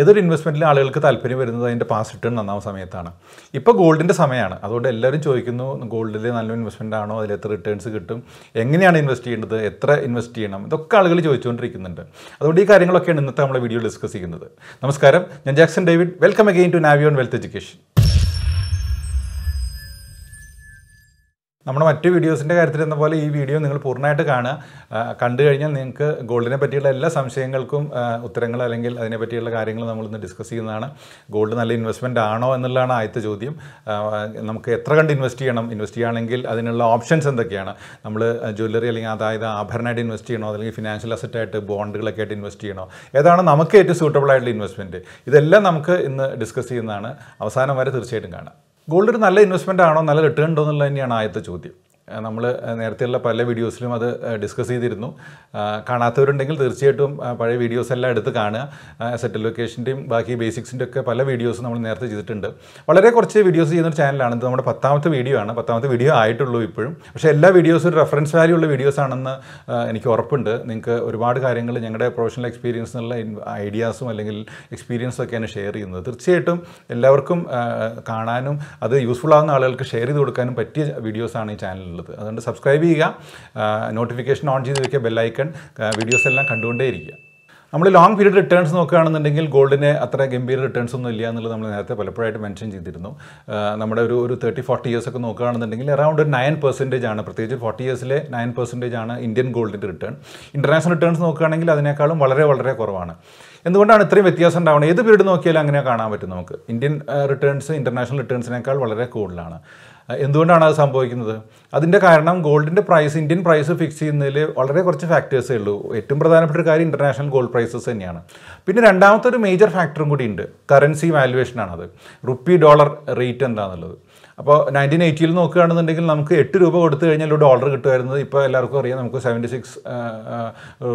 ഏതൊരു ഇൻവെസ്റ്റ്മെൻറ്റിലും ആളുകൾക്ക് താല്പര്യം വരുന്നത് അതിൻ്റെ പാസ് റിട്ടേൺ നന്നാവുന്ന സമയത്താണ് ഇപ്പോൾ ഗോൾഡിൻ്റെ സമയമാണ് അതുകൊണ്ട് എല്ലാവരും ചോദിക്കുന്നു ഗോൾഡിൽ നല്ല ഇൻവെസ്റ്റ്മെൻ്റ് ആണോ അതിൽ എത്ര റിട്ടേൺസ് കിട്ടും എങ്ങനെയാണ് ഇൻവെസ്റ്റ് ചെയ്യേണ്ടത് എത്ര ഇൻവെസ്റ്റ് ചെയ്യണം ഇതൊക്കെ ആളുകൾ ചോദിച്ചുകൊണ്ടിരിക്കുന്നുണ്ട് അതുകൊണ്ട് ഈ കാര്യങ്ങളൊക്കെയാണ് ഇന്നത്തെ നമ്മൾ വീഡിയോ ഡിസ്കസ് ചെയ്യുന്നത് നമസ്കാരം ഞാൻ Jackson David welcome again to നാവിയോൺ വെൽത്ത് എഡ്യൂക്കേഷൻ നമ്മുടെ മറ്റു വീഡിയോസിൻ്റെ കാര്യത്തിൽ എന്ന പോലെ ഈ വീഡിയോ നിങ്ങൾ പൂർണ്ണമായിട്ട് കാണുക കണ്ടു കഴിഞ്ഞാൽ നിങ്ങൾക്ക് ഗോൾഡിനെ പറ്റിയുള്ള എല്ലാ സംശയങ്ങൾക്കും ഉത്തരങ്ങൾ അല്ലെങ്കിൽ അതിനെ പറ്റിയുള്ള കാര്യങ്ങൾ നമ്മൾ ഇന്ന് ഡിസ്കസ് ചെയ്യുന്നതാണ് ഗോൾഡ് നല്ല ഇൻവെസ്റ്റ്മെൻ്റ് ആണോ എന്നുള്ളതാണ് ആദ്യത്തെ ചോദ്യം നമുക്ക് എത്ര കണ്ട് ഇൻവെസ്റ്റ് ചെയ്യണം ഇൻവെസ്റ്റ് ചെയ്യുകയാണെങ്കിൽ അതിനുള്ള ഓപ്ഷൻസ് എന്തൊക്കെയാണ് നമ്മൾ ജ്വല്ലറി അല്ലെങ്കിൽ അതായത് ആഭരണമായിട്ട് ഇൻവെസ്റ്റ് ചെയ്യണോ അല്ലെങ്കിൽ ഫിനാൻഷ്യൽ അസറ്റായിട്ട് ബോണ്ടുകളൊക്കെ ആയിട്ട് ഇൻവെസ്റ്റ് ചെയ്യണോ ഏതാണ് നമുക്ക് ഏറ്റവും സൂട്ടബിൾ ആയിട്ടുള്ള ഇൻവെസ്റ്റ്മെൻറ്റ് ഇതെല്ലാം നമുക്ക് ഇന്ന് ഡിസ്കസ് ചെയ്യുന്നതാണ് അവസാനം വരെ തീർച്ചയായിട്ടും കാണാം ഗോൾഡ് ഒരു നല്ല ഇൻവെസ്റ്റ്മെൻ്റ് ആണോ നല്ല റിട്ടേൺ ഉണ്ടോ എന്നുള്ളത് തന്നെയാണ് ആദ്യത്തെ ചോദ്യം നമ്മൾ നേരത്തെയുള്ള പല വീഡിയോസിലും അത് ഡിസ്കസ് ചെയ്തിരുന്നു കാണാത്തവരുണ്ടെങ്കിൽ തീർച്ചയായിട്ടും പഴയ വീഡിയോസ് എല്ലാം എടുത്ത് കാണുക സെറ്റ് ലൊക്കേഷൻ്റെയും ബാക്കി ബേസിക്സിൻ്റെ ഒക്കെ പല വീഡിയോസ് നമ്മൾ നേരത്തെ ചെയ്തിട്ടുണ്ട് വളരെ കുറച്ച് വീഡിയോസ് ചെയ്യുന്ന ഒരു ചാനലാണ് ഇത് നമ്മുടെ പത്താമത്തെ വീഡിയോ ആണ് പത്താമത്തെ വീഡിയോ ആയിട്ടുള്ളൂ ഇപ്പോഴും പക്ഷേ എല്ലാ വീഡിയോസും ഒരു റെഫറൻസ് വാല്യൂ ഉള്ള വീഡിയോസ് ആണെന്ന് എനിക്ക് ഉറപ്പുണ്ട് നിങ്ങൾക്ക് ഒരുപാട് കാര്യങ്ങൾ ഞങ്ങളുടെ പ്രൊഫഷണൽ എക്സ്പീരിയൻസ് എന്നുള്ള ഐഡിയാസും അല്ലെങ്കിൽ എക്സ്പീരിയൻസും ഒക്കെയാണ് ഷെയർ ചെയ്യുന്നത് തീർച്ചയായിട്ടും എല്ലാവർക്കും കാണാനും അത് യൂസ്ഫുൾ ആകുന്ന ആളുകൾക്ക് ഷെയർ ചെയ്ത് കൊടുക്കാനും പറ്റിയ വീഡിയോസാണ് ഈ ചാനലിൽ എന്നുള്ളത് അതുകൊണ്ട് സബ്സ്ക്രൈബ് ചെയ്യുക നോട്ടിഫിക്കേഷൻ ഓൺ ചെയ്ത് വെക്കുക ബെല്ലൈക്കൺ വീഡിയോസ് എല്ലാം കണ്ടുകൊണ്ടേ ഇരിക്കുക നമ്മൾ ലോങ് പീരീഡ് റിട്ടേൺസ് നോക്കുകയാണെന്നുണ്ടെങ്കിൽ ഗോൾഡിന് അത്ര ഗംഭീര റിട്ടേൺസ് ഒന്നും ഇല്ല എന്നുള്ളത് നമ്മൾ നേരത്തെ പലപ്പോഴായിട്ട് മെൻഷൻ ചെയ്തിരുന്നു നമ്മുടെ ഒരു ഒരു തേർട്ടി ഫോർട്ടി ഇയേഴ്സ് ഒക്കെ നോക്കുകയാണെന്നുണ്ടെങ്കിൽ അറൗണ്ട് ഒരു നയൻ പെർസെൻറ്റേജ് ആണ് പ്രത്യേകിച്ച് ഫോർട്ടി ഇയേഴ്സിലെ നയൻ പെർസെൻറ്റേജ് ആണ് ഇന്ത്യൻ ഗോൾഡിൻ്റെ റിട്ടേൺ ഇൻ്റർനാഷണൽ റിട്ടേൺസ് നോക്കുകയാണെങ്കിൽ അതിനേക്കാളും വളരെ വളരെ കുറവാണ് എന്തുകൊണ്ടാണ് ഇത്രയും വ്യത്യാസം ഉണ്ടാവുന്നത് ഏത് പീരീഡ് നോക്കിയാലും അങ്ങനെ കാണാൻ പറ്റും നമുക്ക് ഇന്ത്യൻ റിട്ടേൺസ് ഇൻ്റർനാഷണൽ റിട്ടേൺസിനേക്കാൾ വളരെ കൂടുതലാണ് uh, എന്തുകൊണ്ടാണ് അത് സംഭവിക്കുന്നത് അതിൻ്റെ കാരണം ഗോൾഡിൻ്റെ പ്രൈസ് ഇന്ത്യൻ പ്രൈസ് ഫിക്സ് ചെയ്യുന്നതിൽ വളരെ കുറച്ച് ഫാക്ടേഴ്സേ ഉള്ളൂ ഏറ്റവും പ്രധാനപ്പെട്ട ഒരു കാര്യം ഇൻ്റർനാഷണൽ ഗോൾഡ് പ്രൈസസ് തന്നെയാണ് പിന്നെ രണ്ടാമത്തെ ഒരു മേജർ ഫാക്ടറും കൂടി ഉണ്ട് കറൻസി വാല്യുവേഷനാണത് റുപ്പി ഡോളർ റേറ്റ് എന്താണെന്നുള്ളത് അപ്പോൾ നയൻറ്റീൻ എയ്റ്റിയിൽ നോക്കുകയാണെന്നുണ്ടെങ്കിൽ നമുക്ക് എട്ട് രൂപ കൊടുത്തു കഴിഞ്ഞാൽ ഒരു ഡോളർ കിട്ടുമായിരുന്നത് ഇപ്പോൾ എല്ലാവർക്കും അറിയാം നമുക്ക് സെവൻറ്റി സിക്സ്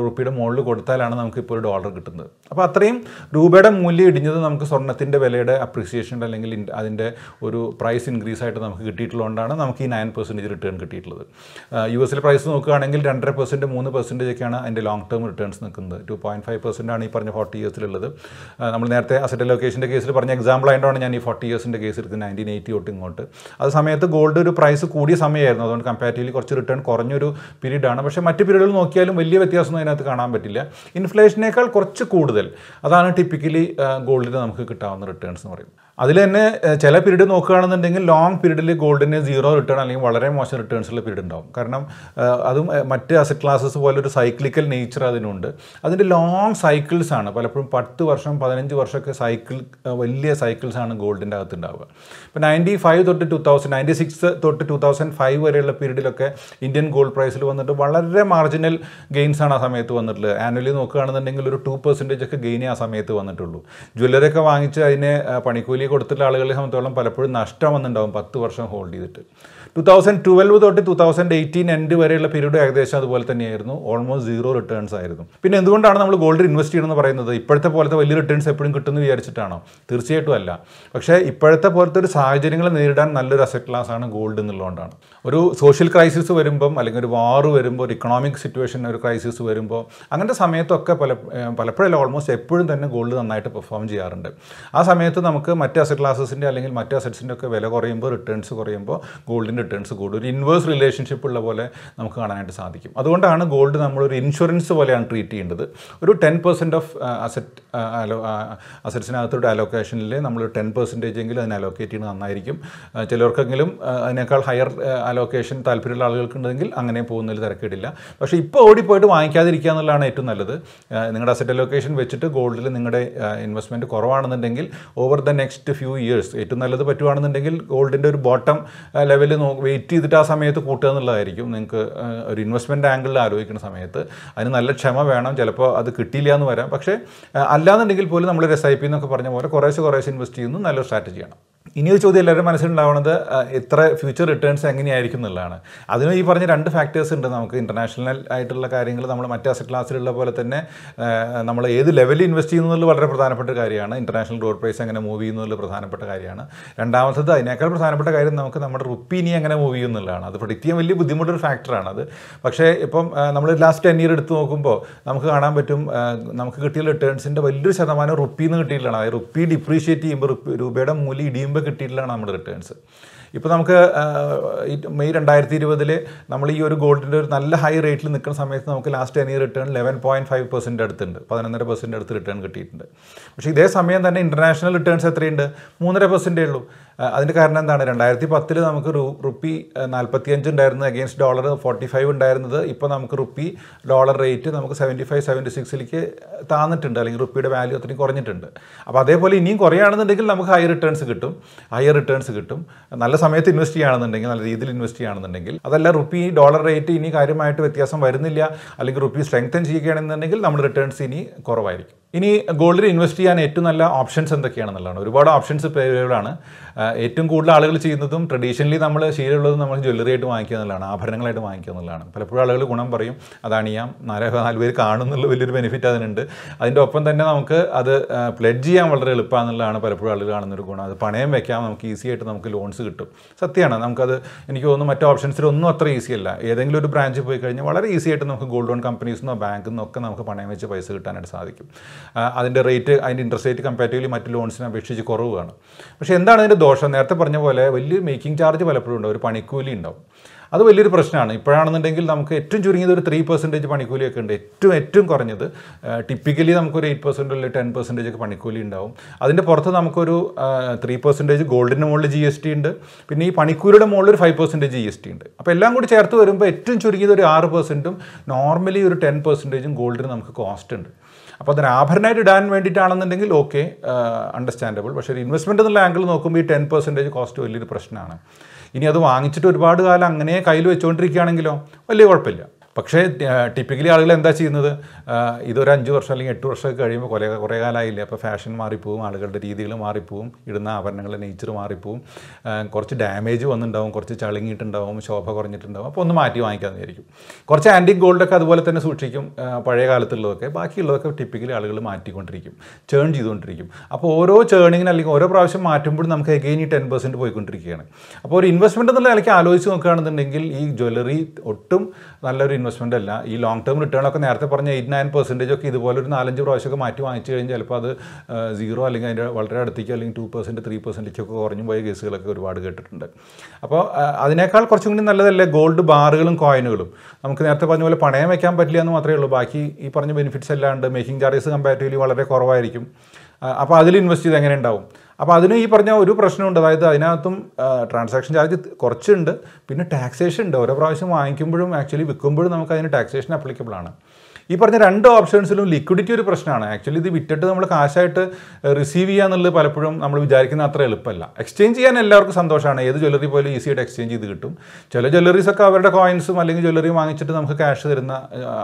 റുപ്പിയുടെ മുകളിൽ കൊടുത്താലാണ് നമുക്ക് ഇപ്പോൾ ഒരു ഡോളർ കിട്ടുന്നത് അപ്പോൾ അത്രയും രൂപയുടെ മൂല്യം ഇടിഞ്ഞത് നമുക്ക് സ്വർണ്ണത്തിൻ്റെ വിലയുടെ അപ്രിസിയേഷൻ അല്ലെങ്കിൽ അതിൻ്റെ ഒരു പ്രൈസ് ഇൻക്രീസ് ആയിട്ട് നമുക്ക് കിട്ടിയിട്ടുള്ളതുകൊണ്ടാണ് നമുക്ക് ഈ നയൻ പെർസെൻറ്റേജ് റിട്ടേൺ കിട്ടിയിട്ടുള്ളത് യു എസിലെ പ്രൈസ് നോക്കുകയാണെങ്കിൽ രണ്ടര പെർസെൻറ്റ് മൂന്ന് പെർസെൻറ്റേജ് ഒക്കെയാണ് അതിൻ്റെ ലോങ് ടേം റിട്ടേൺസ് നിൽക്കുന്നത് ടു പോയിൻറ്റ് ഫൈവ് പെർസെൻറ്റ് ആണ് ഈ പറഞ്ഞ ഫോർട്ടി ഇയേഴ്സിലുള്ളത് നമ്മൾ നേരത്തെ അസറ്റ് ലൊക്കേഷൻ്റെ കേസിൽ പറഞ്ഞ എക്സാമ്പിൾ ആയതുകൊണ്ടാണ് ഞാൻ ഈ ഫോർട്ടി ഇയേഴ്സിൻ്റെ കേസ് എടുക്കുന്നത് നയൻറ്റീൻ എയ്റ്റി തൊട്ട് ഇങ്ങോട്ട് അത് സമയത്ത് ഗോൾഡ് ഒരു പ്രൈസ് കൂടിയ സമയമായിരുന്നു അതുകൊണ്ട് കമ്പാരിറ്റീവ്ലി കുറച്ച് റിട്ടേൺ കുറഞ്ഞൊരു പീരീഡാണ് പക്ഷേ മറ്റ് പീരീഡുകൾ നോക്കിയാലും വലിയ വ്യത്യാസമൊന്നും അതിനകത്ത് കാണാൻ പറ്റില്ല ഇൻഫ്ലേഷനേക്കാൾ കുറച്ച് കൂടുതൽ അതാണ് ടിപ്പിക്കലി ഗോൾഡിന് നമുക്ക് കിട്ടാവുന്ന റിട്ടേൺസ് എന്ന് പറയുന്നത് അതിൽ തന്നെ ചില പീരീഡ് നോക്കുകയാണെന്നുണ്ടെങ്കിൽ ലോങ് പീരീഡിൽ ഗോൾഡിന് സീറോ റിട്ടേൺ അല്ലെങ്കിൽ വളരെ മോശം റിട്ടേൺസുള്ള പീരീഡ് ഉണ്ടാവും കാരണം അതും മറ്റ് അസറ്റ് ക്ലാസസ് പോലെ ഒരു സൈക്ലിക്കൽ നേച്ചർ അതിനുണ്ട് അതിൻ്റെ ലോങ് സൈക്കിൾസ് ആണ് പലപ്പോഴും പത്ത് വർഷം പതിനഞ്ച് വർഷമൊക്കെ സൈക്കിൾ വലിയ സൈക്കിൾസ് ആണ് ഗോൾഡിൻ്റെ അകത്ത് ഉണ്ടാവുക ഇപ്പോൾ നയൻറ്റി ഫൈവ് തൊട്ട് ടു തൗസൻഡ് നയൻറ്റി സിക്സ് തൊട്ട് ടു തൗസൻഡ് ഫൈവ് വരെയുള്ള പീരീഡിലൊക്കെ ഇന്ത്യൻ ഗോൾഡ് പ്രൈസിൽ വന്നിട്ട് വളരെ മാർജിനൽ ഗെയിൻസ് ആണ് ആ സമയത്ത് വന്നിട്ടുള്ളത് ആനുവലി നോക്കുകയാണെന്നുണ്ടെങ്കിൽ ഒരു ടു പെർസെൻറ്റേജ് ഒക്കെ ഗെയിനേ ആ സമയത്ത് വന്നിട്ടുള്ളൂ ജ്വല്ലറി ഒക്കെ വാങ്ങിച്ച് അതിനെ പണിക്കൂലി കൊടുത്തിട്ടുള്ള ആളുകളെ സംബന്ധിച്ചോളം പലപ്പോഴും നഷ്ടം വന്നിട്ടുണ്ടാകും പത്ത് വർഷം ഹോൾഡ് ചെയ്തിട്ട് ടു തൗസൻഡ് ട്വൽവ് തൊട്ട് ടു തൗസൻഡ് എയ്റ്റീൻ എൻഡ് വരെയുള്ള പീരീഡ് ഏകദേശം അതുപോലെ തന്നെയായിരുന്നു ഓൾമോസ്റ്റ് സീറോ റിട്ടേൺസ് ആയിരുന്നു പിന്നെ എന്തുകൊണ്ടാണ് നമ്മൾ ഗോൾഡ് ഇൻവെസ്റ്റ് ചെയ്യണമെന്ന് പറയുന്നത് ഇപ്പോഴത്തെ പോലത്തെ വലിയ റിട്ടേൺസ് എപ്പോഴും കിട്ടുമെന്ന് വിചാരിച്ചിട്ടാണോ തീർച്ചയായിട്ടും അല്ല പക്ഷേ ഇപ്പോഴത്തെ പോലത്തെ ഒരു സാഹചര്യങ്ങൾ നേരിടാൻ നല്ലൊരു അസറ്റ് ക്ലാസ് ആണ് ഗോൾഡ് എന്നുള്ളതുകൊണ്ടാണ് ഒരു സോഷ്യൽ ക്രൈസിസ് വരുമ്പം അല്ലെങ്കിൽ ഒരു വാർ വരുമ്പോൾ ഒരു ഇക്കണോമിക് സിറ്റുവേഷൻ ഒരു ക്രൈസിസ് വരുമ്പോൾ അങ്ങനത്തെ സമയത്തൊക്കെ പല പലപ്പോഴല്ല ഓൾമോസ്റ്റ് എപ്പോഴും തന്നെ ഗോൾഡ് നന്നായിട്ട് പെർഫോം ചെയ്യാറുണ്ട് ആ സമയത്ത് നമുക്ക് മറ്റ് മറ്റ് അസറ്റ് ക്ലാസസിൻ്റെ അല്ലെങ്കിൽ മറ്റ് അസറ്റ്സിൻ്റെ ഒക്കെ വില കുറയുമ്പോൾ റിട്ടേൺസ് കുറയുമ്പോൾ ഗോൾഡിൻ്റെ റിട്ടേൺസ് കൂടും ഒരു ഇൻവേഴ്സ് റിലേഷൻഷിപ്പ് ഉള്ള പോലെ നമുക്ക് കാണാനായിട്ട് സാധിക്കും അതുകൊണ്ടാണ് ഗോൾഡ് നമ്മളൊരു ഇൻഷുറൻസ് പോലെയാണ് ട്രീറ്റ് ചെയ്യേണ്ടത് ഒരു ടെൻ പെർസെൻറ്റ് ഓഫ് അസറ്റ് അലോ അസറ്റ്സിനകത്തൊരു അലോക്കേഷനിൽ നമ്മൾ ടെൻ പെർസെൻറ്റേജ് എങ്കിലും അതിന് അലോക്കേറ്റ് ചെയ്യുന്നത് നന്നായിരിക്കും ചിലർക്കെങ്കിലും അതിനേക്കാൾ ഹയർ അലോക്കേഷൻ താല്പര്യമുള്ള ആളുകൾക്കുണ്ടെങ്കിൽ അങ്ങനെ പോകുന്നതിൽ തിരക്കിടില്ല പക്ഷേ ഇപ്പോൾ ഓടിപ്പോയിട്ട് വാങ്ങിക്കാതിരിക്കുക എന്നുള്ളതാണ് ഏറ്റവും നല്ലത് നിങ്ങളുടെ അസറ്റ് അലോക്കേഷൻ വെച്ചിട്ട് ഗോൾഡിൽ നിങ്ങളുടെ ഇൻവെസ്റ്റ്മെൻറ്റ് കുറവാണെന്നുണ്ടെങ്കിൽ over the next next few years ഏറ്റവും നല്ലത് പറ്റുവാണെന്നുണ്ടെങ്കിൽ ഗോൾഡിൻ്റെ ഒരു ബോട്ടം ലെവൽ നോ വെയിറ്റ് ചെയ്തിട്ട് ആ സമയത്ത് കൂട്ടുക എന്നുള്ളതായിരിക്കും നിങ്ങൾക്ക് ഒരു ഇൻവെസ്റ്റ്മെൻ്റ് ആംഗിളിൽ ആലോചിക്കുന്ന സമയത്ത് അതിന് നല്ല ക്ഷമ വേണം ചിലപ്പോൾ അത് കിട്ടിയില്ല എന്ന് വരാം പക്ഷേ അല്ലാന്നുണ്ടെങ്കിൽ പോലും നമ്മൾ എസ് ഐ പി എന്നൊക്കെ പറഞ്ഞ പോലെ കുറേശ്ശെ കുറേശ്ശെ ഇൻവെസ്റ്റ് ചെയ്യുന്നു നല്ലൊരു സ്ട്രാറ്റജിയാണ് ഇനിയൊരു ചോദ്യം എല്ലാവരും മനസ്സിലുണ്ടാവുന്നത് എത്ര ഫ്യൂച്ചർ റിട്ടേൺസ് എങ്ങനെയായിരിക്കും എന്നുള്ളതാണ് അതിന് ഈ പറഞ്ഞ രണ്ട് ഫാക്ടേഴ്സ് ഉണ്ട് നമുക്ക് ഇൻ്റർനാഷണൽ ആയിട്ടുള്ള കാര്യങ്ങൾ നമ്മൾ മറ്റ് അസറ്റ് ക്ലാസ്സിലുള്ള പോലെ തന്നെ നമ്മൾ ഏത് ലെവലിൽ ഇൻവെസ്റ്റ് ചെയ്യുന്നത് വളരെ പ്രധാനപ്പെട്ട കാര്യമാണ് ഇൻ്റർനാഷണൽ ഡോർ പ്രൈസ് എങ്ങനെ മൂവ് എന്നുള്ള പ്രധാനപ്പെട്ട കാര്യമാണ് രണ്ടാമത്തത് അതിനേക്കാൾ പ്രധാനപ്പെട്ട കാര്യം നമുക്ക് നമ്മുടെ ഇനി എങ്ങനെ മൂവ് എന്നുള്ളതാണ് അത് പ്രൊഡിക്റ്റ് ചെയ്യാൻ വലിയ ബുദ്ധിമുട്ടൊരു ഫാക്ടറാണ് അത് പക്ഷേ ഇപ്പം നമ്മൾ ലാസ്റ്റ് ടെൻ ഇയർ എടുത്ത് നോക്കുമ്പോൾ നമുക്ക് കാണാൻ പറ്റും നമുക്ക് കിട്ടിയ റിട്ടേൺസിൻ്റെ വലിയൊരു ശതമാനം റുപ്പിന്ന് കിട്ടിയിട്ടുള്ളതാണ് അതായത് റുപ്പി ഡിപ്രീഷിയേറ്റ് ചെയ്യുമ്പോൾ രൂപയുടെ മൂല്യം ഇടിയുമ്പോൾ കിട്ടിയിട്ടുള്ളതാണ് നമ്മുടെ റിട്ടേൺസ് ഇപ്പോൾ നമുക്ക് മെയ് രണ്ടായിരത്തി ഇരുപതിൽ നമ്മൾ ഈ ഒരു ഗോൾഡിൻ്റെ ഒരു നല്ല ഹൈ റേറ്റിൽ നിൽക്കുന്ന സമയത്ത് നമുക്ക് last any return eleven point five percent അടുത്തുണ്ട് പതിനൊന്നര പെർസെൻ്റ് അടുത്ത് റിട്ടേൺ കിട്ടിയിട്ടുണ്ട് പക്ഷേ ഇതേ സമയം തന്നെ ഇൻ്റർനാഷണൽ റിട്ടേൺസ് എത്രയുണ്ട് മൂന്നര പെർസെൻറ്റേ ഉള്ളൂ അതിൻ്റെ കാരണം എന്താണ് രണ്ടായിരത്തി പത്തിൽ നമുക്ക് റുപ്പി അഞ്ച് ഉണ്ടായിരുന്നത് അഗേൻസ്റ്റ് ഡോളർ ഫോർട്ടി ഫൈവ് ഉണ്ടായിരുന്നത് ഇപ്പോൾ നമുക്ക് റുപ്പി ഡോളർ റേറ്റ് നമുക്ക് സെവൻറ്റി ഫൈവ് സെവൻറ്റി സിക്സിലേക്ക് താന്നിട്ടുണ്ട് അല്ലെങ്കിൽ റുപ്പിയുടെ വാല്യൂ അത്രയും കുറഞ്ഞിട്ടുണ്ട് അപ്പോൾ അതേപോലെ ഇനിയും കുറയുകയാണെന്നുണ്ടെങ്കിൽ നമുക്ക് ഹൈ റിട്ടേൺസ് കിട്ടും ഹയർ റിട്ടേൺസ് കിട്ടും നല്ല സമയത്ത് ഇൻവെസ്റ്റ് ചെയ്യുകയാണെന്നുണ്ടെങ്കിൽ നല്ല രീതിയിൽ ഇൻവെസ്റ്റ് ചെയ്യുകയാണെന്നുണ്ടെങ്കിൽ അതല്ല റുപ്പി ഡോളർ റേറ്റ് ഇനി കാര്യമായിട്ട് വ്യത്യാസം വരുന്നില്ല അല്ലെങ്കിൽ റുപ്പി സ്ട്രെങ്തൻ ചെയ്യുകയാണെന്നുണ്ടെങ്കിൽ നമ്മൾ റിട്ടേൺസ് ഇനി കുറവായിരിക്കും ഇനി ഗോൾഡിൽ ഇൻവെസ്റ്റ് ചെയ്യാൻ ഏറ്റവും നല്ല ഓപ്ഷൻസ് എന്തൊക്കെയാണെന്നുള്ളതാണ് ഒരുപാട് ഓപ്ഷൻസ് പേരുകളാണ് ഏറ്റവും കൂടുതൽ ആളുകൾ ചെയ്യുന്നതും ട്രഡീഷണലി നമ്മൾ ശീലമുള്ളത് നമ്മൾ ജ്വല്ലറി ആയിട്ട് വാങ്ങിക്കുക എന്നുള്ളതാണ് ആഭരണങ്ങളായിട്ട് വാങ്ങിക്കുക എന്നുള്ളതാണ് പലപ്പോഴും ആളുകൾ ഗുണം പറയും അതണിയാം നാല് നാല് പേര് കാണുന്നുള്ള വലിയൊരു ബെനിഫിറ്റ് അതിനുണ്ട് അതിൻ്റെ ഒപ്പം തന്നെ നമുക്ക് അത് പ്ലഡ്ജ് ചെയ്യാൻ വളരെ എളുപ്പമാണെന്നുള്ളതാണ് പലപ്പോഴും ആളുകൾ കാണുന്നൊരു ഗുണം അത് പണയം വെക്കാം നമുക്ക് ഈസി ആയിട്ട് നമുക്ക് ലോൺസ് കിട്ടും സത്യമാണ് നമുക്കത് എനിക്ക് തോന്നുന്നു മറ്റു ഓപ്ഷൻസിലൊന്നും അത്ര ഈസി അല്ല ഏതെങ്കിലും ഒരു ബ്രാഞ്ചിൽ പോയി കഴിഞ്ഞാൽ വളരെ ഈസി ആയിട്ട് നമുക്ക് ഗോൾഡ് ലോൺ കമ്പനീസ് നിന്നോ ബാങ്കിൽ നിന്നോ ഒക്കെ നമുക്ക് പണയം വെച്ച് പൈസ കിട്ടാനായിട്ട് സാധിക്കും അതിൻ്റെ റേറ്റ് അതിൻ്റെ ഇൻട്രസ്റ്റ് റേറ്റ് കമ്പാരിറ്റീവ്ലി മറ്റു ലോൺസിനെ അപേക്ഷിച്ച് കുറവാണ് പക്ഷേ എന്താണ് അതിൻ്റെ ദോഷം നേരത്തെ പറഞ്ഞ പോലെ വലിയൊരു മേക്കിംഗ് ചാർജ് പലപ്പോഴും ഉണ്ട് ഒരു പണിക്കൂലി ഉണ്ടാവും അത് വലിയൊരു പ്രശ്നമാണ് ഇപ്പോഴാണെന്നുണ്ടെങ്കിൽ നമുക്ക് ഏറ്റവും ചുരുങ്ങിയത് ഒരു ത്രീ പെർസെൻറ്റേജ് പണിക്കൂലിയൊക്കെ ഉണ്ട് ഏറ്റവും ഏറ്റവും കുറഞ്ഞത് ടിപ്പിക്കലി നമുക്കൊരു എയ്റ്റ് പെർസെൻ്റ് അല്ലെങ്കിൽ ടെൻ പെർസെൻറ്റേജ് ഒക്കെ പണിക്കൂലി ഉണ്ടാവും അതിൻ്റെ പുറത്ത് നമുക്കൊരു ത്രീ പെർസെൻറ്റേജ് ഗോൾഡിന് മുകളിൽ ജി എസ് ടി ഉണ്ട് പിന്നെ ഈ പണിക്കൂലിയുടെ മുകളിൽ ഒരു five percentage G S T ഉണ്ട് അപ്പോൾ എല്ലാം കൂടി ചേർത്ത് വരുമ്പോൾ ഏറ്റവും ചുരുങ്ങിയത് ഒരു ആറ് പെർസെൻറ്റും നോർമലി ഒരു ടെൻ പെർസെൻറ്റേജും ഗോൾഡിന് നമുക്ക് കോസ്റ്റ് ഉണ്ട് അപ്പോൾ അതിന് ആഭരണമായിട്ട് ഇടാൻ വേണ്ടിയിട്ടാണെന്നുണ്ടെങ്കിൽ ഓക്കെ അണ്ടർസ്റ്റാൻഡബിൾ പക്ഷേ ഒരു ഇൻവെസ്റ്റ്മെൻറ്റ് എന്നുള്ള ആംഗിൾ നോക്കുമ്പോൾ ഈ ടെൻ പെർസെൻറ്റേജ് കോസ്റ്റ് വലിയൊരു പ്രശ്നമാണ് ഇനി അത് വാങ്ങിച്ചിട്ട് ഒരുപാട് കാലം അങ്ങനെ കയ്യിൽ വെച്ചുകൊണ്ടിരിക്കുകയാണെങ്കിലോ വലിയ കുഴപ്പമില്ല പക്ഷേ ടിപ്പിക്കലി ആളുകൾ എന്താ ചെയ്യുന്നത് ഇതൊരു അഞ്ച് വർഷം അല്ലെങ്കിൽ എട്ട് വർഷമൊക്കെ കഴിയുമ്പോൾ കുറേ കുറേ കാലമായില്ലേ അപ്പോൾ ഫാഷൻ മാറിപ്പോവും ആളുകളുടെ രീതികൾ മാറിപ്പോവും ഇടുന്ന ആഭരണങ്ങളുടെ നേച്ചർ മാറിപ്പോവും കുറച്ച് ഡാമേജ് വന്നിട്ടുണ്ടാവും കുറച്ച് ചളുങ്ങിയിട്ടുണ്ടാവും ശോഭ കുറഞ്ഞിട്ടുണ്ടാവും അപ്പോൾ ഒന്ന് മാറ്റി വാങ്ങിക്കാൻ വിചാരിക്കും കുറച്ച് ആൻറ്റിക് ഗോൾഡൊക്കെ അതുപോലെ തന്നെ സൂക്ഷിക്കും പഴയ കാലത്തുള്ളതൊക്കെ ബാക്കിയുള്ളതൊക്കെ ടിപ്പിക്കലി ആളുകൾ മാറ്റിക്കൊണ്ടിരിക്കും ചേൺ ചെയ്തുകൊണ്ടിരിക്കും അപ്പോൾ ഓരോ ചേണിങ്ങിന് അല്ലെങ്കിൽ ഓരോ പ്രാവശ്യം മാറ്റുമ്പോഴും നമുക്ക് എഗെയിൻ ഈ ടെൻ പെർസെൻറ്റ് പോയിക്കൊണ്ടിരിക്കുകയാണ് അപ്പോൾ ഒരു ഇൻവെസ്റ്റ്മെൻറ്റ് എന്നുള്ള നിലയ്ക്ക് ആലോചിച്ച് നോക്കുകയാണെന്നുണ്ടെങ്കിൽ ഈ ജ്വല്ലറി ഒട്ടും നല്ലൊരു ഇൻവെസ്റ്റ് ഇൻവെസ്റ്റ്മെൻ്റ് അല്ല ഈ ലോങ് ടേം റിട്ടേണൊക്കെ നേരത്തെ പറഞ്ഞ എയ്റ്റ് നയൻ പെർസെൻറ്റേജ് ഒക്കെ ഇതുപോലെ ഒരു നാലഞ്ച് പ്രാവശ്യമൊക്കെ മാറ്റി വാങ്ങിച്ചു കഴിഞ്ഞാൽ ചിലപ്പോൾ അത് സീറോ അല്ലെങ്കിൽ അതിൻ്റെ വളരെ അടുത്തേക്ക് അല്ലെങ്കിൽ ടു പെർസെൻറ്റ് ത്രീ പെർസെൻറ്റേജൊക്കെ കുറഞ്ഞു പോയ കേസുകളൊക്കെ ഒരുപാട് കേട്ടിട്ടുണ്ട് അപ്പോൾ അതിനേക്കാൾ കുറച്ചും കൂടി നല്ലതല്ലേ ഗോൾഡ് ബാറുകളും കോയിനുകളും നമുക്ക് നേരത്തെ പറഞ്ഞ പോലെ പണയം വയ്ക്കാൻ പറ്റില്ല എന്ന് മാത്രമേ ഉള്ളൂ ബാക്കി ഈ പറഞ്ഞ ബെനിഫിറ്റ്സ് അല്ലാണ്ട് മേക്കിംഗ് ചാർജസ് കമ്പാരിറ്റീവ്ലി വളരെ കുറവായിരിക്കും അപ്പോൾ അതിൽ ഇൻവെസ്റ്റ് ചെയ്ത് എങ്ങനെ ഉണ്ടാവും അപ്പോൾ അതിന് ഈ പറഞ്ഞ ഒരു പ്രശ്നമുണ്ട് അതായത് അതിനകത്തും ട്രാൻസാക്ഷൻ ചാർജ് കുറച്ചുണ്ട് പിന്നെ ടാക്സേഷൻ ഉണ്ട് ഓരോ പ്രാവശ്യം വാങ്ങിക്കുമ്പോഴും ആക്ച്വലി വിൽക്കുമ്പോഴും നമുക്ക് അതിന് ടാക്സേഷൻ അപ്ലിക്കബിൾ ആണ് ഈ പറഞ്ഞ രണ്ട് ഓപ്ഷൻസിലും ലിക്വിഡിറ്റി ഒരു പ്രശ്നമാണ് ആക്ച്വലി ഇത് വിറ്റിട്ട് നമ്മൾ കാശായിട്ട് റിസീവ് ചെയ്യുക എന്നുള്ളത് പലപ്പോഴും നമ്മൾ വിചാരിക്കുന്ന അത്ര എളുപ്പമല്ല എക്സ്ചേഞ്ച് ചെയ്യാൻ എല്ലാവർക്കും സന്തോഷമാണ് ഏത് ജ്വല്ലറി പോലും ഈസി ആയിട്ട് എക്സ്ചേഞ്ച് ചെയ്ത് കിട്ടും ചില ജ്വല്ലറീസ് ഒക്കെ അവരുടെ കോയിൻസും അല്ലെങ്കിൽ ജ്വല്ലറി വാങ്ങിച്ചിട്ട് നമുക്ക് ക്യാഷ് തരുന്ന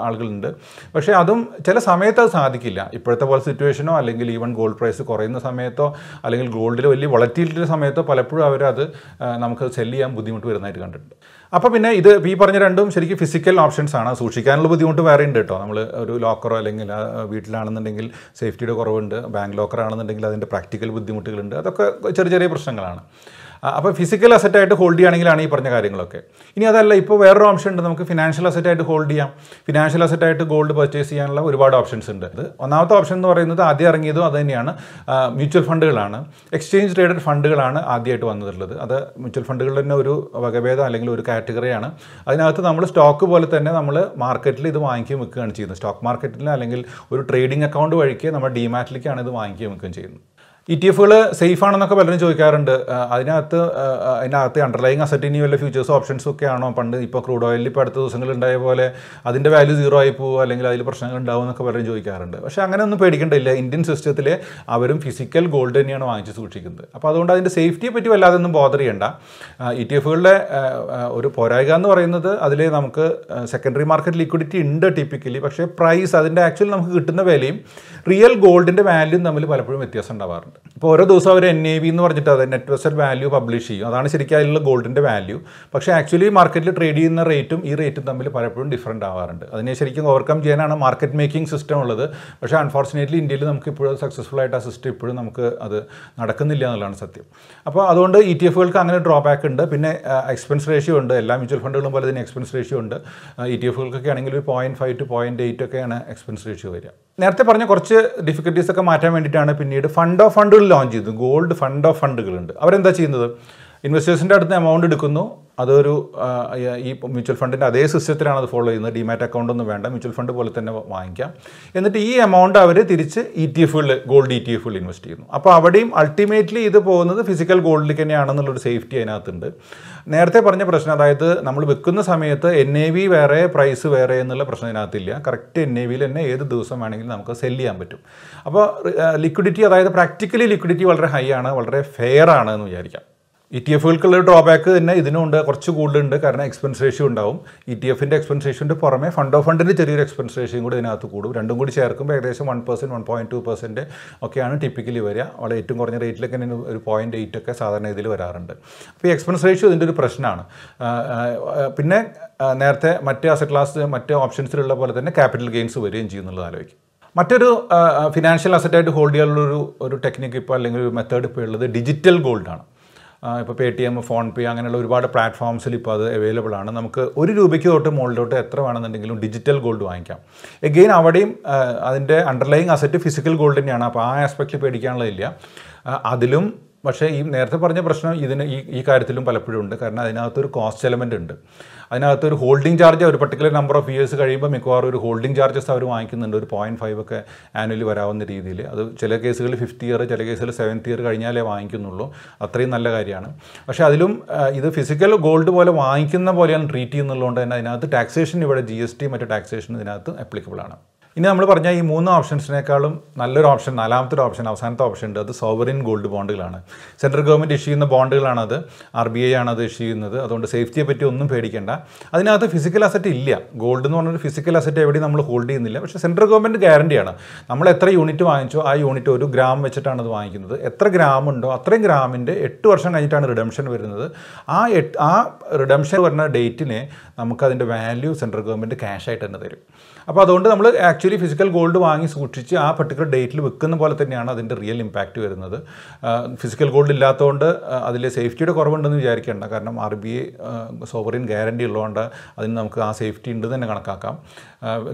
ആളുകളുണ്ട് പക്ഷേ അതും ചില സമയത്ത് അത് സാധിക്കില്ല ഇപ്പോഴത്തെ പോലെ സിറ്റുവേഷനോ അല്ലെങ്കിൽ ഈവൻ ഗോൾഡ് പ്രൈസ് കുറയുന്ന സമയത്തോ അല്ലെങ്കിൽ ഗോൾഡിൽ വലിയ വളറ്റിലിറ്റിയുടെ സമയത്തോ പലപ്പോഴും അവരത് നമുക്ക് സെല്ല് ചെയ്യാൻ ബുദ്ധിമുട്ട് വരുന്നതായിട്ട് കണ്ടിട്ടുണ്ട് അപ്പോൾ പിന്നെ ഇത് ഈ പറഞ്ഞ രണ്ടും ശരിക്കും ഫിസിക്കൽ ഓപ്ഷൻസ് ആണ് സൂക്ഷിക്കാനുള്ള ബുദ്ധിമുട്ട് വേറെ ഉണ്ട് കേട്ടോ നമ്മൾ ഒരു ലോക്കറോ അല്ലെങ്കിൽ വീട്ടിലാണെന്നുണ്ടെങ്കിൽ സേഫ്റ്റിയുടെ കുറവുണ്ട് ബാങ്ക് ലോക്കർ ആണെന്നുണ്ടെങ്കിൽ അതിൻ്റെ പ്രാക്ടിക്കൽ ബുദ്ധിമുട്ടുകളുണ്ട് അതൊക്കെ ചെറിയ ചെറിയ പ്രശ്നങ്ങളാണ് അപ്പോൾ ഫിസിക്കൽ അസറ്റായിട്ട് ഹോൾഡ് ചെയ്യുകയാണെങ്കിലാണ് ഈ പറഞ്ഞ കാര്യങ്ങളൊക്കെ ഇനി അതല്ല ഇപ്പോൾ വേറൊരു ഓപ്ഷൻ ഉണ്ട് നമുക്ക് ഫിനാൻഷ്യൽ അസറ്റായിട്ട് ഹോൾഡ് ചെയ്യാം ഫിനാൻഷ്യൽ അസറ്റായിട്ട് ഗോൾഡ് പർച്ചേസ് ചെയ്യാനുള്ള ഒരുപാട് ഓപ്ഷൻസ് ഉണ്ട് അത് ഒന്നാമത്തെ ഓപ്ഷൻ എന്ന് പറയുന്നത് ആദ്യം ഇറങ്ങിയതും അത് തന്നെയാണ് മ്യൂച്വൽ ഫണ്ടുകളാണ് എക്സ്ചേഞ്ച് ട്രേഡഡ് ഫണ്ടുകളാണ് ആദ്യമായിട്ട് വന്നിട്ടുള്ളത് അത് മ്യൂച്വൽ ഫണ്ടുകളുടെ തന്നെ ഒരു വകഭേദം അല്ലെങ്കിൽ ഒരു കാറ്റഗറിയാണ് അതിനകത്ത് നമ്മൾ സ്റ്റോക്ക് പോലെ തന്നെ നമ്മൾ മാർക്കറ്റിൽ ഇത് വാങ്ങിക്കുകയും വെക്കുകയാണ് ചെയ്യുന്നത് സ്റ്റോക്ക് മാർക്കറ്റിൽ അല്ലെങ്കിൽ ഒരു ട്രേഡിംഗ് അക്കൗണ്ട് വഴിക്ക് നമ്മൾ ഡിമാറ്റിലേക്കാണ് ഇത് വാങ്ങിക്കുകയും വെക്കുകയും ചെയ്യുന്നത് ഇ e ടി എഫുകൾ സേഫ് ആണെന്നൊക്കെ പലരും ചോദിക്കാറുണ്ട് അതിനകത്ത് അതിനകത്ത് അണ്ടർലൈങ് അസറ്റ് ഇനി വല്ല ഫ്യൂച്ചേഴ്സ് ഓപ്ഷൻസ് ഒക്കെ ആണോ പണ്ട് ഇപ്പോൾ ക്രൂഡ് ഓയിലിൽ ഇപ്പോൾ അടുത്ത ദിവസങ്ങളിൽ ഉണ്ടായ പോലെ അതിൻ്റെ വാല്യൂ സീറോ ആയി പോകുമോ അല്ലെങ്കിൽ അതിൽ പ്രശ്നങ്ങൾ ഉണ്ടാവും എന്നൊക്കെ പലരും ചോദിക്കാറുണ്ട് പക്ഷേ അങ്ങനെ ഒന്നും പേടിക്കേണ്ടില്ല ഇന്ത്യൻ സിസ്റ്റത്തിൽ അവരും ഫിസിക്കൽ ഗോൾഡ് തന്നെയാണ് വാങ്ങിച്ച് സൂക്ഷിക്കുന്നത് അപ്പോൾ അതുകൊണ്ട് അതിൻ്റെ സേഫ്റ്റിയെ പറ്റി വല്ലാതെ ഒന്നും ബോധർ ചെയ്യേണ്ട ഇ ടി e എഫുകളുടെ ഒരു പോരായ്ക എന്ന് പറയുന്നത് അതിൽ നമുക്ക് സെക്കൻഡറി മാർക്കറ്റ് ലിക്വിഡിറ്റി ഉണ്ട് ടിപ്പിക്കലി പക്ഷേ പ്രൈസ് അതിൻ്റെ ആക്ച്വലി നമുക്ക് കിട്ടുന്ന വിലയും റിയൽ ഗോൾഡിൻ്റെ വാല്യൂ തമ്മിൽ പലപ്പോഴും വ്യത്യാസം ഉണ്ടാവാറുണ്ട് പറയുന്നുണ്ട് അപ്പോൾ ഓരോ ദിവസം അവർ എൻ എ വി എന്ന് പറഞ്ഞിട്ട് അത് നെറ്റ് വെസ്റ്റഡ് വാല്യൂ പബ്ലിഷ് ചെയ്യും അതാണ് ശരിക്കും അതിലുള്ള ഗോൾഡിൻ്റെ വാല്യൂ പക്ഷേ ആക്ച്വലി മാർക്കറ്റിൽ ട്രേഡ് ചെയ്യുന്ന റേറ്റും ഈ റേറ്റും തമ്മിൽ പലപ്പോഴും ഡിഫറൻറ്റ് ആവാറുണ്ട് അതിനെ ശരിക്കും ഓവർകം ചെയ്യാനാണ് മാർക്കറ്റ് മേക്കിംഗ് സിസ്റ്റം ഉള്ളത് പക്ഷേ അൺഫോർച്ചുനേറ്റ്ലി ഇന്ത്യയിൽ നമുക്ക് ഇപ്പോഴും സക്സസ്ഫുൾ ആയിട്ട് ആ സിസ്റ്റം ഇപ്പോഴും നമുക്ക് അത് നടക്കുന്നില്ല എന്നുള്ളതാണ് സത്യം അപ്പോൾ അതുകൊണ്ട് ഇ e ടി എഫുകൾക്ക് അങ്ങനെ ഡ്രോബാക്ക് ഉണ്ട് പിന്നെ എക്സ്പെൻസ് റേഷ്യോ ഉണ്ട് എല്ലാ മ്യൂച്വൽ ഫണ്ടുകളും പോലെ തന്നെ എക്സ്പെൻസ് റേഷ്യോ ഉണ്ട് ഇ ടി e എഫുകൾക്കൊക്കെ ആണെങ്കിൽ ഒരു point five two point eight ഒക്കെയാണ് എക്സ്പെൻസ് റേഷ്യോ വരിക നേരത്തെ പറഞ്ഞ കുറച്ച് ഡിഫിക്കൽട്ടീസ് ഒക്കെ മാറ്റാൻ വേണ്ടിയിട്ടാണ് പിന്നീട് ഫണ്ട് ഓഫ് ഫണ്ടുകൾ ലോഞ്ച് ചെയ്തു ഗോൾഡ് ഫണ്ട് ഓഫ് ഫണ്ടുകളുണ്ട് അവരെന്താ ചെയ്യുന്നത് ഇൻവെസ്റ്റേഴ്സിൻ്റെ അടുത്ത് എമൗണ്ട് എടുക്കുന്നു അതൊരു ഈ മ്യൂച്വൽ ഫണ്ടിൻ്റെ അതേ സിസ്റ്റത്തിലാണ് അത് ഫോളോ ചെയ്യുന്നത് ഡിമാറ്റ് അക്കൗണ്ട് ഒന്നും വേണ്ട മ്യൂച്വൽ ഫണ്ട് പോലെ തന്നെ വാങ്ങിക്കാം എന്നിട്ട് ഈ എമൗണ്ട് അവർ തിരിച്ച് ഇ ടി എഫുകളിൽ ഗോൾഡ് ഇ ടി എഫുകളിൽ ഇൻവെസ്റ്റ് ചെയ്യുന്നു അപ്പോൾ അവിടെയും അൾട്ടിമേറ്റ്ലി ഇത് പോകുന്നത് ഫിസിക്കൽ ഗോൾഡിൽ തന്നെയാണെന്നുള്ളൊരു സേഫ്റ്റി അതിനകത്തുണ്ട് നേരത്തെ പറഞ്ഞ പ്രശ്നം അതായത് നമ്മൾ വെക്കുന്ന സമയത്ത് എൻ എ വി വേറെ പ്രൈസ് വേറെ എന്നുള്ള പ്രശ്നം അതിനകത്തില്ല കറക്റ്റ് എൻ എ വിയിൽ തന്നെ ഏത് ദിവസം വേണമെങ്കിലും നമുക്ക് സെൽ ചെയ്യാൻ പറ്റും അപ്പോൾ ലിക്വിഡിറ്റി അതായത് പ്രാക്ടിക്കലി ലിക്വിഡിറ്റി വളരെ ഹൈ ആണ് വളരെ ഫെയർ ആണ് എന്ന് വിചാരിക്കാം ഇ ടി എഫുകൾക്കുള്ള ഡ്രോബാക്ക് തന്നെ ഇതിനുണ്ട് കുറച്ച് കൂടുതലുണ്ട് കാരണം എക്സ്പെൻസ് റേഷ്യോ ഉണ്ടാവും ഇ ടി എഫിൻ്റെ എക്സ്പെൻസ് റേഷ്യോൻ്റെ പുറമെ ഫണ്ട് ഓഫ് ഫണ്ടിൻ്റെ ചെറിയൊരു എക്സ്പെൻസ് റേഷ്യം കൂടി ഇതിനകത്ത് കൂടും രണ്ടും കൂടി ചേർക്കുമ്പോൾ ഏകദേശം one percent one point two percent ഒക്കെയാണ് ടിപ്പിക്കലി വരിക വളരെ ഏറ്റവും കുറഞ്ഞ റേറ്റിലൊക്കെ തന്നെ ഒരു പോയിൻറ്റ് എയ്റ്റ് ഒക്കെ സാധാരണ ഇതിൽ വരാറുണ്ട് അപ്പോൾ ഈ എക്സ്പെൻസ് റേഷ്യോ ഇതിൻ്റെ ഒരു പ്രശ്നമാണ് പിന്നെ നേരത്തെ മറ്റ് അസറ്റ് ക്ലാസ് മറ്റ് ഓപ്ഷൻസിലുള്ള പോലെ തന്നെ ക്യാപിറ്റൽ ഗെയിൻസ് വരികയും ചെയ്യുന്നുള്ളത് ആലോചിക്കും മറ്റൊരു ഫിനാൻഷ്യൽ അസറ്റായിട്ട് ഹോൾഡ് ചെയ്യാനുള്ളൊരു ഒരു ടെക്നിക്ക് ഇപ്പോൾ അല്ലെങ്കിൽ ഒരു മെത്തേഡ് ഇപ്പോൾ ഉള്ളത് ഡിജിറ്റൽ ഗോൾഡാണ് ഇപ്പോൾ Paytm PhonePe അങ്ങനെയുള്ള ഒരുപാട് പ്ലാറ്റ്ഫോംസിൽ ഇപ്പോൾ അത് അവൈലബിൾ ആണ് നമുക്ക് ഒരു രൂപയ്ക്ക് തൊട്ട് മുകളിലോട്ട് എത്ര വേണമെന്നുണ്ടെങ്കിലും ഡിജിറ്റൽ ഗോൾഡ് വാങ്ങിക്കാം എഗെയിൻ അവിടെയും അതിൻ്റെ അണ്ടർലൈങ് അസറ്റ് ഫിസിക്കൽ ഗോൾഡ് തന്നെയാണ് അപ്പോൾ ആ ആസ്പെക്റ്റിൽ പേടിക്കാനുള്ളതില്ല അതിലും പക്ഷേ ഈ നേരത്തെ പറഞ്ഞ പ്രശ്നം ഇതിന് ഈ ഈ കാര്യത്തിലും പലപ്പോഴും ഉണ്ട് കാരണം അതിനകത്തൊരു കോസ്റ്റ് എലമെൻ്റ് ഉണ്ട് അതിനകത്ത് ഒരു ഹോൾഡിംഗ് ചാർജ് ഒരു പർട്ടിക്കുലർ നമ്പർ ഓഫ് ഇയേഴ്സ് കഴിയുമ്പോൾ മിക്കവാറും ഒരു ഹോൾഡിംഗ് ചാർജസ് അവർ വാങ്ങിക്കുന്നുണ്ട് ഒരു പോയിൻറ്റ് ഫൈവ് ഒക്കെ ആനുവലി വരാവുന്ന രീതിയിൽ അത് ചില കേസുകളിൽ ഫിഫ്ത്ത് ഇയർ ചില കേസുകളിൽ സെവൻത്ത് ഇയർ കഴിഞ്ഞാലേ വാങ്ങിക്കുന്നുള്ളൂ അത്രയും നല്ല കാര്യമാണ് പക്ഷേ അതിലും ഇത് ഫിസിക്കൽ ഗോൾഡ് പോലെ വാങ്ങിക്കുന്ന പോലെയാണ് ട്രീറ്റ് ചെയ്യുന്നുള്ളതുകൊണ്ട് തന്നെ അതിനകത്ത് ടാക്സേഷൻ ഇവിടെ ജി എസ് ടി മറ്റു ടാക്സേഷൻ ഇതിനകത്ത് ആണ് ഇനി നമ്മൾ പറഞ്ഞ ഈ മൂന്ന് ഓപ്ഷൻസിനേക്കാളും നല്ലൊരു ഓപ്ഷൻ നാലാമത്തെ ഓപ്ഷൻ അവസാനത്തെ ഓപ്ഷൻ ഉണ്ട് അത് സോവറിൻ ഗോൾഡ് ബോണ്ടുകളാണ് സെൻട്രൽ ഗവൺമെൻറ് ഇഷ്യൂ ചെയ്യുന്ന ബോണ്ടുകളാണത് ആർ ബി ഐ ആണ് അത് ഇഷ്യൂ ചെയ്യുന്നത് അതുകൊണ്ട് സേഫ്റ്റിയെ പറ്റി ഒന്നും പേടിക്കേണ്ട അതിനകത്ത് ഫിസിക്കൽ അസറ്റ് ഇല്ല ഗോൾഡ് എന്ന് പറഞ്ഞൊരു ഫിസിക്കൽ അസറ്റ് എവിടെയും നമ്മൾ ഹോൾഡ് ചെയ്യുന്നില്ല പക്ഷേ സെൻട്രൽ ഗവൺമെൻറ് ഗ്യാരണ്ടിയാണ് നമ്മൾ എത്ര യൂണിറ്റ് വാങ്ങിച്ചോ ആ യൂണിറ്റ് ഒരു ഗ്രാം വെച്ചിട്ടാണ് അത് വാങ്ങിക്കുന്നത് എത്ര ഗ്രാം ഉണ്ടോ അത്രയും ഗ്രാമിൻ്റെ എട്ട് വർഷം കഴിഞ്ഞിട്ടാണ് റിഡംഷൻ വരുന്നത് ആ എട്ട് ആ റിഡംഷൻ വരുന്ന ഡേറ്റിനെ നമുക്കതിൻ്റെ വാല്യൂ സെൻട്രൽ ഗവൺമെൻറ് ക്യാഷ് ആയിട്ട് തന്നെ തരും അപ്പോൾ അതുകൊണ്ട് നമ്മൾ ആക്ച്വലി ആക്ച്വലി ഫിസിക്കൽ ഗോൾഡ് വാങ്ങി സൂക്ഷിച്ച് ആ പർട്ടിക്കുലർ ഡേറ്റിൽ വെക്കുന്ന പോലെ തന്നെയാണ് അതിൻ്റെ റിയൽ ഇമ്പാക്റ്റ് വരുന്നത് ഫിസിക്കൽ ഗോൾഡ് ഇല്ലാത്തതുകൊണ്ട് അതിലെ സേഫ്റ്റിയുടെ കുറവുണ്ടെന്ന് വിചാരിക്കേണ്ട കാരണം R B I sovereign guarantee ഉള്ളതുകൊണ്ട് അതിന് നമുക്ക് ആ സേഫ്റ്റി ഉണ്ട് തന്നെ കണക്കാക്കാം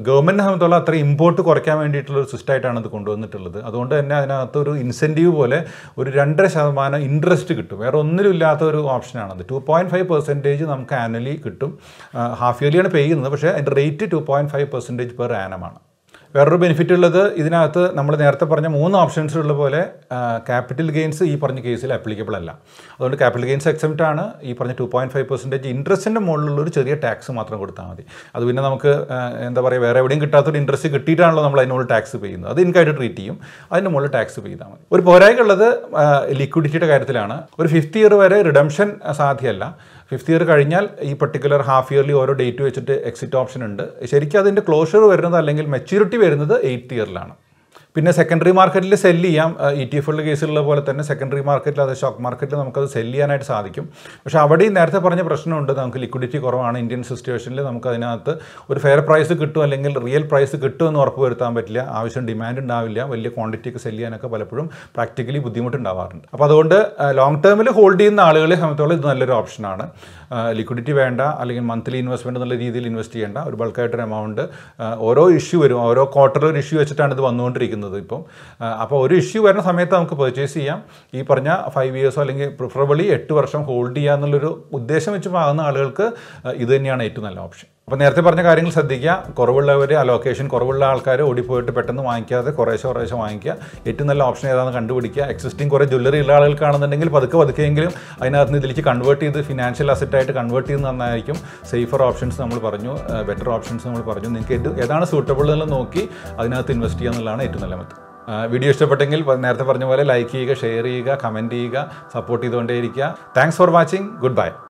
ഗവൺമെൻറ്റിനെ സംബന്ധിച്ചുള്ള അത്ര ഇമ്പോർട്ട് കുറയ്ക്കാൻ വേണ്ടിയിട്ടുള്ള ഒരു സിസ്റ്റമായിട്ടാണ് അത് കൊണ്ടുവന്നിട്ടുള്ളത് അതുകൊണ്ട് തന്നെ അതിനകത്ത് ഒരു ഇൻസെൻറ്റീവ് പോലെ ഒരു രണ്ടര ശതമാനം ഇൻട്രസ്റ്റ് കിട്ടും വേറെ ഒന്നിലും ഇല്ലാത്ത ഒരു ഓപ്ഷനാണത് ടു പോയിൻറ്റ് ഫൈവ് പെർസെൻറ്റേജ് നമുക്ക് ആനുവലി കിട്ടും ഹാഫ് ഇയർലിയാണ് പേ ചെയ്യുന്നത് പക്ഷേ അതിൻ്റെ rate two point five percentage per ആനമാണ് വേറൊരു ബെനിഫിറ്റ് ഉള്ളത് ഇതിനകത്ത് നമ്മൾ നേരത്തെ പറഞ്ഞ മൂന്ന് ഓപ്ഷൻസ് ഉള്ള പോലെ ക്യാപിറ്റൽ ഗെയിൻസ് ഈ പറഞ്ഞ കേസിൽ അപ്ലിക്കബിൾ അല്ല അതുകൊണ്ട് ക്യാപിറ്റൽ ഗെയിൻസ് എക്സെപ്റ്റ് ആണ് ഈ പറഞ്ഞ ടു പോയിൻറ്റ് ഫൈവ് പെർസെൻറ്റേജ് ഇൻട്രസ്റ്റിൻ്റെ മുകളിലുള്ള ഒരു ചെറിയ ടാക്സ് മാത്രം കൊടുത്താൽ മതി അത് പിന്നെ നമുക്ക് എന്താ പറയുക വേറെ എവിടെയും കിട്ടാത്തൊരു ഇൻട്രസ്റ്റ് കിട്ടിയിട്ടാണല്ലോ നമ്മൾ അതിനുള്ള ടാക്സ് പേ ചെയ്യുന്നത് അത് ഇൻകായിട്ട് ട്രീറ്റ് ചെയ്യും അതിൻ്റെ മുകളിൽ ടാക്സ് പേ ചെയ്താൽ മതി ഒരു പോരായ്മ ഉള്ളത് ലിക്വിഡിറ്റിയുടെ കാര്യത്തിലാണ് ഒരു ഫിഫ്ത്ത് ഇയർ വരെ റിഡംഷൻ സാധ്യമല്ല ഫിഫ്ത്ത് ഇയർ കഴിഞ്ഞാൽ ഈ പർട്ടിക്കുലർ ഹാഫ് ഇയർലി ഓരോ ഡേറ്റ് വെച്ചിട്ട് എക്സിറ്റ് ഓപ്ഷൻ ഉണ്ട് ശരിക്കും അതിൻ്റെ ക്ലോഷർ വരുന്നത് അല്ലെങ്കിൽ മെച്യൂരിറ്റി വരുന്നത് എയ്ത്ത് ഇയറിലാണ് പിന്നെ സെക്കൻഡറി മാർക്കറ്റിൽ സെൽ ചെയ്യാം ഇ ടി എഫുകളുടെ കേസിലുള്ള പോലെ തന്നെ സെക്കൻഡറി മാർക്കറ്റിൽ അത് സ്റ്റോക്ക് മാർക്കറ്റിൽ നമുക്കത് സെല്ല് ചെയ്യാനായിട്ട് സാധിക്കും പക്ഷേ അവിടെയും നേരത്തെ പറഞ്ഞ പ്രശ്നമുണ്ട് നമുക്ക് ലിക്വിഡിറ്റി കുറവാണ് ഇന്ത്യൻ സിറ്റുവേഷനിൽ നമുക്ക് അതിനകത്ത് ഒരു ഫെയർ പ്രൈസ് കിട്ടും അല്ലെങ്കിൽ റിയൽ പ്രൈസ് എന്ന് ഉറപ്പ് വരുത്താൻ പറ്റില്ല ആവശ്യം ഡിമാൻഡ് ഉണ്ടാവില്ല വലിയ ക്വാണ്ടിറ്റി ഒക്കെ ചെയ്യാനൊക്കെ പലപ്പോഴും പ്രാക്ടിക്കലി ബുദ്ധിമുട്ടുണ്ടാവാറുണ്ട് അപ്പോൾ അതുകൊണ്ട് ലോങ് ടേമിൽ ഹോൾഡ് ചെയ്യുന്ന ആളുകളെ സംബന്ധിച്ചോളം ഇത് നല്ലൊരു ഓപ്ഷനാണ് ലിക്വിഡിറ്റി വേണ്ട അല്ലെങ്കിൽ മന്ത്ലി ഇൻവെസ്റ്റ്മെൻറ്റ് എന്നുള്ള രീതിയിൽ ഇൻവെസ്റ്റ് ചെയ്യേണ്ട ഒരു ബൾക്കായിട്ടൊരു എമൗണ്ട് ഓരോ ഇഷ്യൂ വരും ഓരോ ക്വാർട്ടറിൽ ഒരു ഇഷ്യൂ വെച്ചിട്ടാണ് ഇത് വന്നുകൊണ്ടിരിക്കുന്നത് ചെയ്യുന്നത് ഇപ്പം അപ്പോൾ ഒരു ഇഷ്യൂ വരുന്ന സമയത്ത് നമുക്ക് പർച്ചേസ് ചെയ്യാം ഈ പറഞ്ഞ ഫൈവ് ഇയേഴ്സോ അല്ലെങ്കിൽ പ്രിഫറബിളി എട്ട് വർഷം ഹോൾഡ് ചെയ്യുക എന്നുള്ളൊരു ഉദ്ദേശം വെച്ച് വാങ്ങുന്ന ആളുകൾക്ക് ഇത് തന്നെയാണ് ഏറ്റവും നല്ല ഓപ്ഷൻ അപ്പോൾ നേരത്തെ പറഞ്ഞ കാര്യങ്ങൾ ശ്രദ്ധിക്കുക കുറവുള്ളവർ അലോക്കേഷൻ കുറവുള്ള ആൾക്കാർ ഓടിപ്പോയിട്ട് പെട്ടെന്ന് വാങ്ങിക്കാതെ കുറേശ്ശെ കുറേശ്ശെ വാങ്ങിക്കുക ഏറ്റവും നല്ല ഓപ്ഷൻ ഏതാണെന്ന് കണ്ടുപിടിക്കുക എക്സിസ്റ്റിംഗ് കുറേ ജ്വല്ലറി ഉള്ള ആളുകൾക്കാണെന്നുണ്ടെങ്കിൽ പതുക്കെ പതുക്കെയെങ്കിലും അതിനകത്ത് ഇതിലേക്ക് കൺവേർട്ട് ചെയ്ത് ഫിനാൻഷ്യൽ അസറ്റായിട്ട് കൺവേർട്ട് ചെയ്ത് നന്നായിരിക്കും സേഫർ ഓപ്ഷൻസ് നമ്മൾ പറഞ്ഞു ബെറ്റർ ഓപ്ഷൻസ് നമ്മൾ പറഞ്ഞു നിങ്ങൾക്ക് ഏറ്റവും ഏതാണ് സൂട്ടബിൾ എന്നുള്ളത് നോക്കി അതിനകത്ത് ഇൻവെസ്റ്റ് ചെയ്യുക എന്നുള്ളതാണ് ഏറ്റവും നല്ല മെത്തേഡ് വീഡിയോ ഇഷ്ടപ്പെട്ടെങ്കിൽ നേരത്തെ പറഞ്ഞ പോലെ ലൈക്ക് ചെയ്യുക ഷെയർ ചെയ്യുക കമൻറ്റ് ചെയ്യുക സപ്പോർട്ട് ചെയ്തുകൊണ്ടേയിരിക്കുക thanks for watching good by